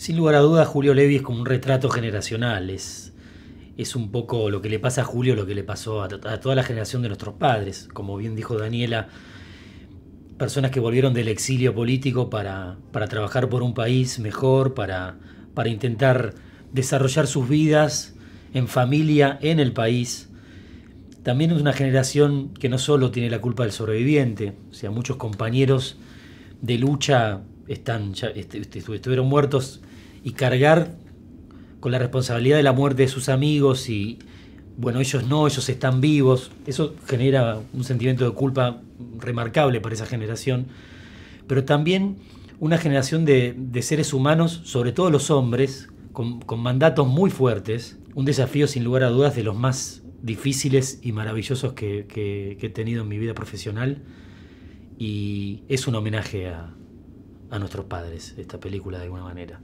Sin lugar a dudas, Julio Levi es como un retrato generacional, es, un poco lo que le pasa a Julio, lo que le pasó a, toda la generación de nuestros padres, como bien dijo Daniela, personas que volvieron del exilio político para, para trabajar por un país mejor, para, para intentar desarrollar sus vidas en familia, en el país. También es una generación que no solo tiene la culpa del sobreviviente, o sea, muchos compañeros de lucha están, este, este, estuvieron muertos y cargar con la responsabilidad de la muerte de sus amigos y, bueno, ellos no, ellos están vivos, eso genera un sentimiento de culpa remarcable para esa generación, pero también una generación de, seres humanos, sobre todo los hombres, con, mandatos muy fuertes, un desafío sin lugar a dudas de los más difíciles y maravillosos que, he tenido en mi vida profesional y es un homenaje a, a nuestros padres, esta película de alguna manera.